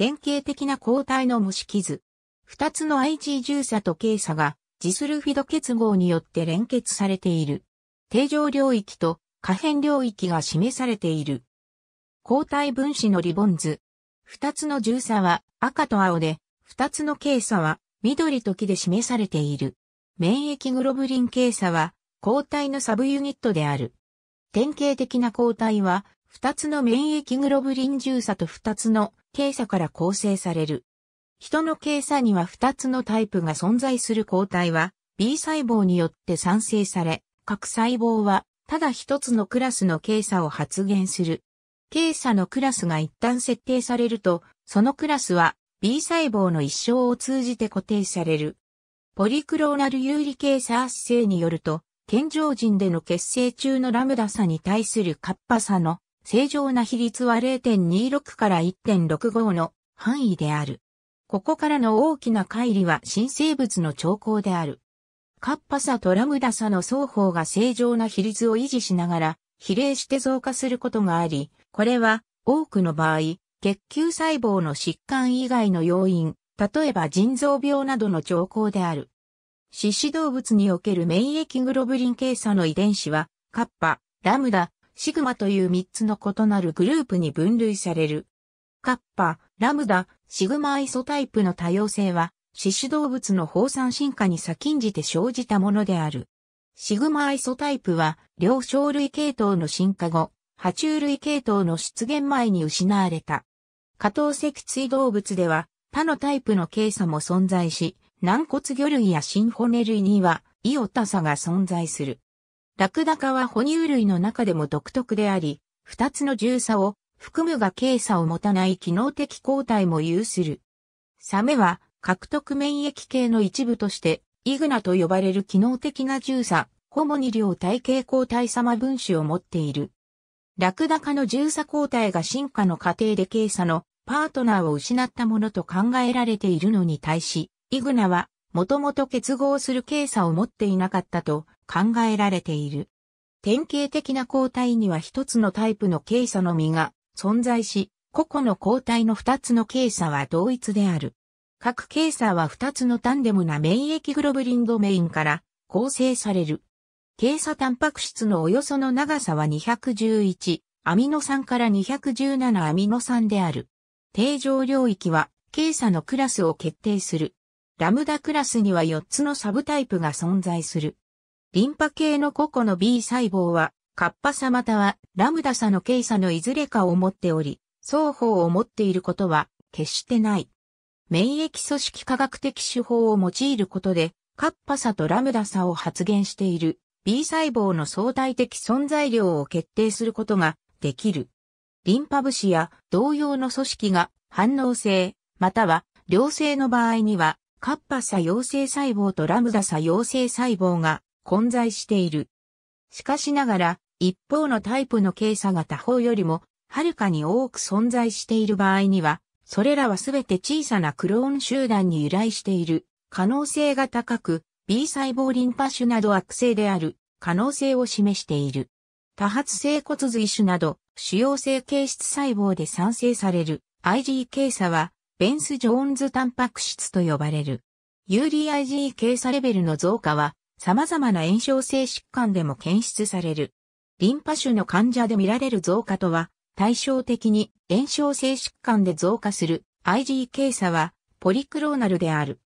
典型的な抗体の模式図。二つの IG 重鎖と軽鎖がジスルフィド結合によって連結されている。定常領域と可変領域が示されている。抗体分子のリボン図。二つの重鎖は赤と青で、二つの軽鎖は緑と木で示されている。免疫グロブリン軽鎖は抗体のサブユニットである。典型的な抗体は、二つの免疫グロブリン重鎖と二つの計鎖から構成される。人の計鎖には2つのタイプが存在する抗体は B 細胞によって産生され、各細胞はただ一つのクラスの計鎖を発現する。計鎖のクラスが一旦設定されると、そのクラスは B 細胞の一生を通じて固定される。ポリクローナル有利計ーサ生によると、健常人での結成中のラムダ差に対するカッパ差の正常な比率は0.26から1.65の範囲である。ここからの大きな乖離は新生物の兆候である。カッパさとラムダさの双方が正常な比率を維持しながら、比例して増加することがあり、これは多くの場合、血球細胞の疾患以外の要因、例えば腎臓病などの兆候である。獅子動物における免疫グロブリン検査の遺伝子は、カッパ、ラムダ、シグマという3つの異なるグループに分類される。カッパ、ラムダ、シグマアイソタイプの多様性は、四種動物の放散進化に先んじて生じたものである。シグマアイソタイプは、両生類系統の進化後、爬虫類系統の出現前に失われた。下等脊椎動物では、他のタイプの軽差も存在し、軟骨魚類や新骨類には、異オタサが存在する。ラクダ科は哺乳類の中でも独特であり、二つの重差を含むが軽差を持たない機能的抗体も有する。サメは獲得免疫系の一部として、イグナと呼ばれる機能的な重差、ホモニ両体系抗体様分子を持っている。ラクダ科の重差抗体が進化の過程で軽差のパートナーを失ったものと考えられているのに対し、イグナはもともと結合する軽差を持っていなかったと考えられている。典型的な抗体には一つのタイプのケイのみが存在し、個々の抗体の二つのケイは同一である。各ケイは二つのタンデムな免疫グロブリンドメインから構成される。ケイタンパク質のおよその長さは211アミノ酸から217アミノ酸である。定常領域はケイのクラスを決定する。ラムダクラスには4つのサブタイプが存在する。リンパ系の個々の B 細胞は、カッパ差またはラムダ差の K 差のいずれかを持っており、双方を持っていることは決してない。免疫組織科学的手法を用いることで、カッパ差とラムダ差を発現している B 細胞の相対的存在量を決定することができる。リンパ節や同様の組織が反応性、または良性の場合には、カッパ差陽性細胞とラムダ差陽性細胞が混在している。しかしながら、一方のタイプの軽差が他方よりも、はるかに多く存在している場合には、それらはすべて小さなクローン集団に由来している可能性が高く、B 細胞リンパ種など悪性である可能性を示している。多発性骨髄種など主要性形質細胞で産生される IgK 差は、ベンス・ジョーンズタンパク質と呼ばれる。有利 IgK 差レベルの増加は、様々な炎症性疾患でも検出される。リンパ腫の患者で見られる増加とは、対照的に炎症性疾患で増加する IgK 差はポリクローナルである。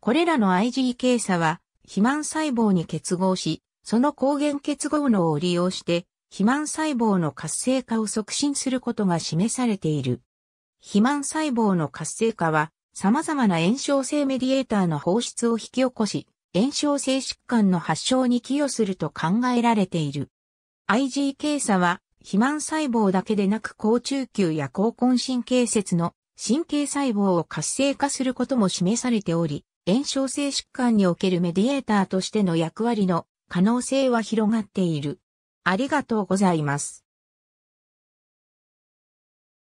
これらの IgK 差は、肥満細胞に結合し、その抗原結合能を利用して、肥満細胞の活性化を促進することが示されている。肥満細胞の活性化は、様々な炎症性メディエーターの放出を引き起こし、炎症性疾患の発症に寄与すると考えられている。IgK 差は、肥満細胞だけでなく高中球や高根神経節の神経細胞を活性化することも示されており、炎症性疾患におけるメディエーターとしての役割の可能性は広がっている。ありがとうございます。